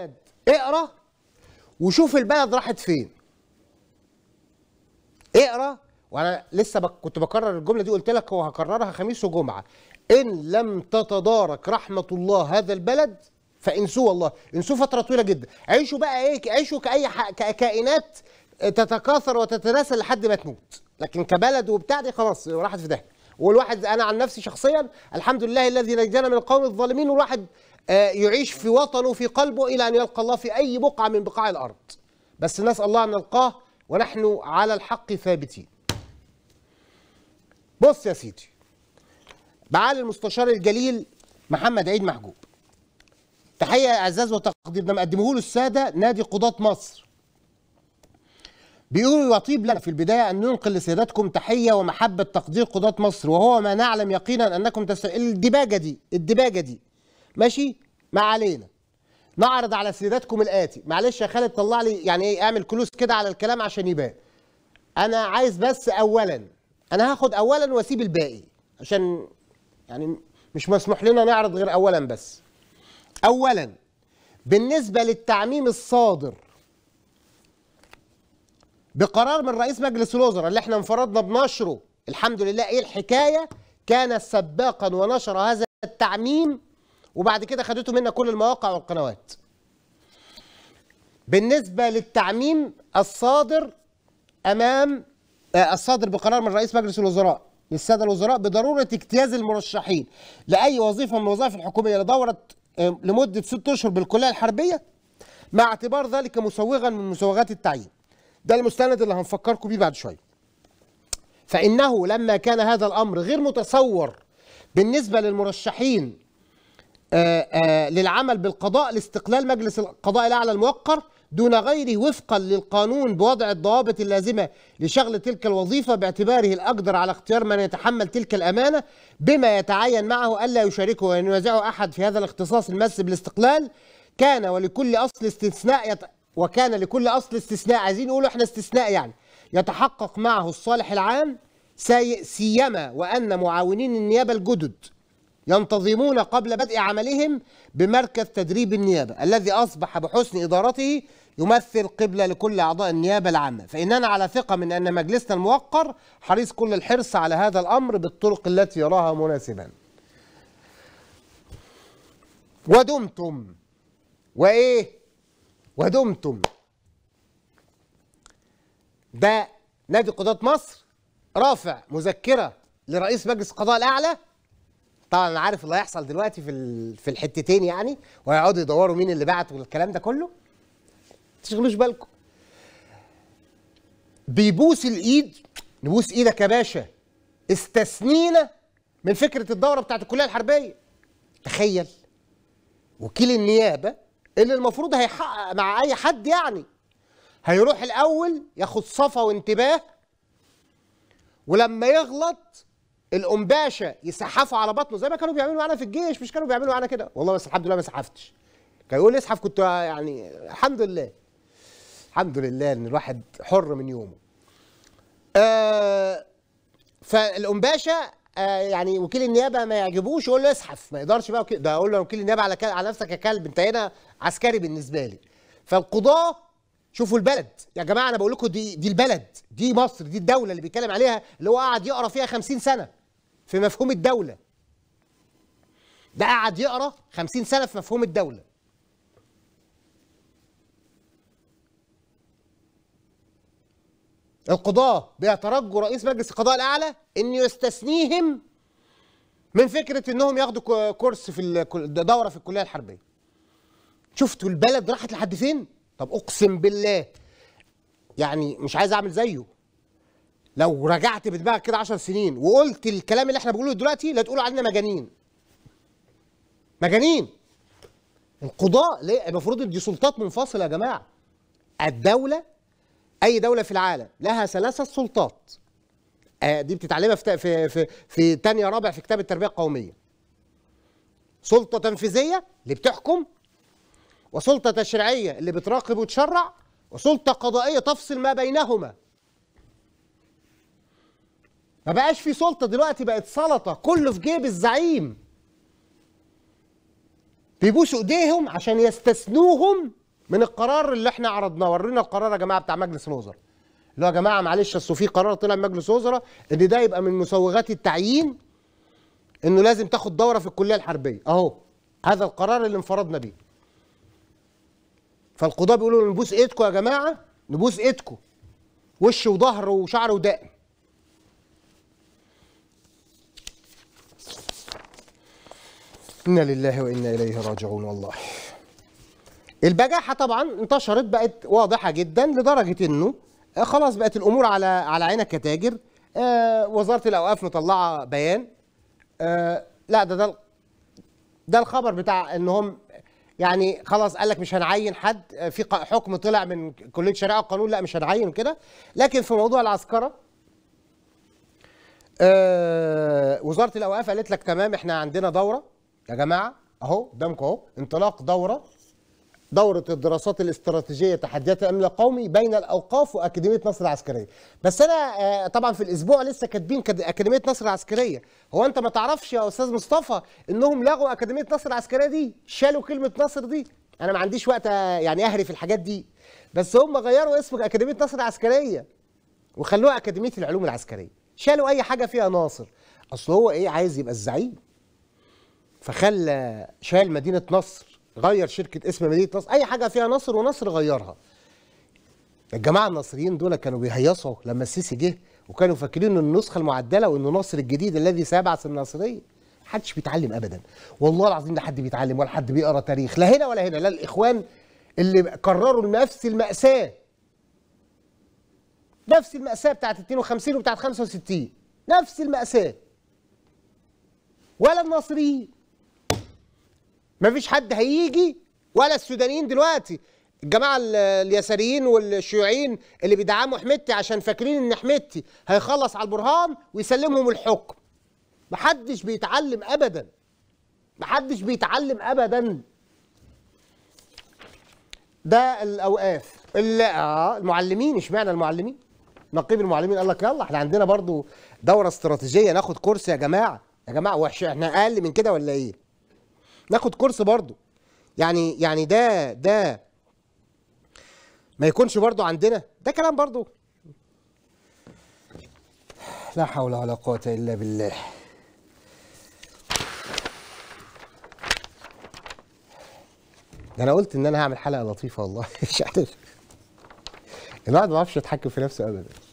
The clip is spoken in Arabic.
البلد اقرا وشوف البلد راحت فين اقرا وانا لسه بك كنت بكرر الجمله دي قلت لك وهكررها خميس وجمعه ان لم تتدارك رحمه الله هذا البلد فانسوه الله انسوه فتره طويله جدا عيشوا بقى ايه عيشوا كاي كائنات تتكاثر وتتناسل لحد ما تموت لكن كبلد وبتاع دي خلاص راحت في ده والواحد انا عن نفسي شخصيا الحمد لله الذي نجانا من القوم الظالمين والواحد آه، يعيش في وطنه في قلبه إلى أن يلقى الله في أي بقعة من بقاع الأرض بس نسأل الله أن نلقاه ونحن على الحق ثابتين بص يا سيدي معالي المستشار الجليل محمد عيد محجوب تحية إعزاز وتقدير ده مقدمه له السادة نادي قضاة مصر بيقولوا يطيب لنا في البداية أن ننقل لسيادتكم تحية ومحبة تقدير قضاة مصر وهو ما نعلم يقينا أنكم تس... الدباجة دي الدباجة دي ماشي ما علينا نعرض على سيداتكم الاتي معلش يا خالد طلع لي يعني ايه اعمل كلوز كده على الكلام عشان يبان انا عايز بس اولا انا هاخد اولا واسيب الباقي عشان يعني مش مسموح لنا نعرض غير اولا بس اولا بالنسبه للتعميم الصادر بقرار من رئيس مجلس الوزراء اللي احنا انفردنا بنشره الحمد لله ايه الحكايه كان سباقا ونشر هذا التعميم وبعد كده خدته منا كل المواقع والقنوات بالنسبة للتعميم الصادر أمام آه، الصادر بقرار من رئيس مجلس الوزراء للسادة الوزراء بضرورة اجتياز المرشحين لأي وظيفة من الوظائف الحكومية لدورة آه، لمدة ست أشهر بالكلية الحربية مع اعتبار ذلك مسوغا من مسوغات التعيين ده المستند اللي هنفكركم بيه بعد شوية فإنه لما كان هذا الأمر غير متصور بالنسبة للمرشحين آه، آه، للعمل بالقضاء لاستقلال مجلس القضاء الأعلى الموقر دون غيره وفقا للقانون بوضع الضوابط اللازمة لشغل تلك الوظيفة باعتباره الأقدر على اختيار من يتحمل تلك الأمانة بما يتعين معه ألا يشاركه ينازعه أحد في هذا الاختصاص المس بالاستقلال كان ولكل أصل استثناء يت... وكان لكل أصل استثناء عايزين نقول احنا استثناء يعني يتحقق معه الصالح العام سيما وأن معاونين النيابة الجدد ينتظمون قبل بدء عملهم بمركز تدريب النيابة الذي أصبح بحسن إدارته يمثل قبلة لكل أعضاء النيابة العامة فإننا على ثقة من أن مجلسنا الموقر حريص كل الحرص على هذا الأمر بالطرق التي يراها مناسبا ودمتم وإيه ودمتم ده نادي قضاة مصر رافع مذكرة لرئيس مجلس القضاء الأعلى طبعا انا عارف اللي هيحصل دلوقتي في في الحتتين يعني وهيقعدوا يدوروا مين اللي بعت والكلام ده كله ما تشغلوش بالكم بيبوس الايد نبوس ايدك يا باشا استثنينا من فكره الدوره بتاعت الكليه الحربيه تخيل وكيل النيابه اللي المفروض هيحقق مع اي حد يعني هيروح الاول ياخد صفا وانتباه ولما يغلط القنباشه يسحفوا على بطنه زي ما كانوا بيعملوا معانا في الجيش مش كانوا بيعملوا معانا كده والله بس الحمد لله ما سحفتش كان يقول لي اسحف كنت يعني الحمد لله الحمد لله ان الواحد حر من يومه آه فالقنباشه آه يعني وكيل النيابه ما يعجبوش يقول له اسحف ما يقدرش بقى ده اقول له وكيل النيابه على على نفسك يا كلب انت هنا عسكري بالنسبه لي فالقضاه شوفوا البلد يا جماعه انا بقول لكم دي دي البلد دي مصر دي الدوله اللي بيتكلم عليها اللي هو قاعد يقرا فيها 50 سنه في مفهوم الدولة ده قعد يقرا 50 سنة في مفهوم الدولة القضاة بيترجوا رئيس مجلس القضاء الأعلى إنه يستثنيهم من فكرة إنهم ياخدوا كورس في دورة في الكلية الحربية. شفتوا البلد راحت لحد فين؟ طب أقسم بالله يعني مش عايز أعمل زيه لو رجعت بدماغك كده 10 سنين وقلت الكلام اللي احنا بنقوله دلوقتي لا تقولوا علينا مجانين مجانين القضاء ليه المفروض دي سلطات منفصله يا جماعه الدوله اي دوله في العالم لها ثلاثه سلطات آه دي بتتعلمها في في في, في تانية رابع في كتاب التربيه القوميه سلطه تنفيذيه اللي بتحكم وسلطه تشريعيه اللي بتراقب وتشرع وسلطه قضائيه تفصل ما بينهما ما بقاش في سلطه دلوقتي بقت سلطه كله في جيب الزعيم بيبوسوا ايديهم عشان يستثنوهم من القرار اللي احنا عرضناه ورينا القرار يا جماعه بتاع مجلس الوزراء اللي هو يا جماعه معلش اصل في قرار طلع من مجلس وزراء ان ده يبقى من مسوغات التعيين انه لازم تاخد دوره في الكليه الحربيه اهو هذا القرار اللي انفرضنا بيه فالقضاه بيقولوا نبوس ايدكم يا جماعه نبوس ايدكم وش وظهر وشعر ودقن إنا لله وإنا إليه راجعون والله البجاحة طبعا انتشرت بقت واضحة جدا لدرجة إنه آه، خلاص بقت الأمور على على عينك كتاجر آه وزارة الأوقاف مطلعة بيان آه لا ده ده ده الخبر بتاع إن هم يعني خلاص قال لك مش هنعين حد آه، في حكم طلع من كليه شريعه القانون لا مش هنعين كده لكن في موضوع العسكره آه وزاره الاوقاف قالت لك تمام احنا عندنا دوره يا جماعه اهو قدامكم اهو انطلاق دوره دورة الدراسات الاستراتيجية تحديات الأمن القومي بين الأوقاف وأكاديمية نصر العسكرية بس أنا آه، طبعا في الأسبوع لسه كاتبين أكاديمية نصر العسكرية هو أنت ما تعرفش يا أستاذ مصطفى إنهم لغوا أكاديمية نصر العسكرية دي شالوا كلمة نصر دي أنا ما عنديش وقت آه، يعني أهري في الحاجات دي بس هم غيروا اسم أكاديمية نصر العسكرية وخلوها أكاديمية العلوم العسكرية شالوا أي حاجة فيها ناصر أصل هو إيه عايز يبقى الزعيم فخلى شال مدينه نصر غير شركه اسم مدينه نصر اي حاجه فيها نصر ونصر غيرها الجماعه النصريين دول كانوا بيهيصوا لما السيسي جه وكانوا فاكرين ان النسخه المعدله وان نصر الجديد الذي سيبعث الناصريه محدش بيتعلم ابدا والله العظيم لا حد بيتعلم ولا حد بيقرا تاريخ لا هنا ولا هنا لا الاخوان اللي كرروا نفس الماساه نفس الماساه بتاعت 52 وبتاعت 65 نفس الماساه ولا الناصريين مفيش حد هيجي ولا السودانيين دلوقتي الجماعه اليساريين والشيوعيين اللي بيدعموا حميتي عشان فاكرين ان حميتي هيخلص على البرهان ويسلمهم الحكم محدش بيتعلم ابدا محدش بيتعلم ابدا ده الاوقاف اه المعلمين اشمعنى المعلمين نقيب المعلمين قال لك يلا احنا عندنا برضو دوره استراتيجيه ناخد كورس يا جماعه يا جماعه وحش احنا اقل من كده ولا ايه ناخد كورس برضه يعني يعني ده ده ما يكونش برضه عندنا ده كلام برضه لا حول ولا قوة إلا بالله ده انا قلت ان انا هعمل حلقه لطيفه والله مش عارف الواحد ما بيعرفش يتحكم في نفسه ابدا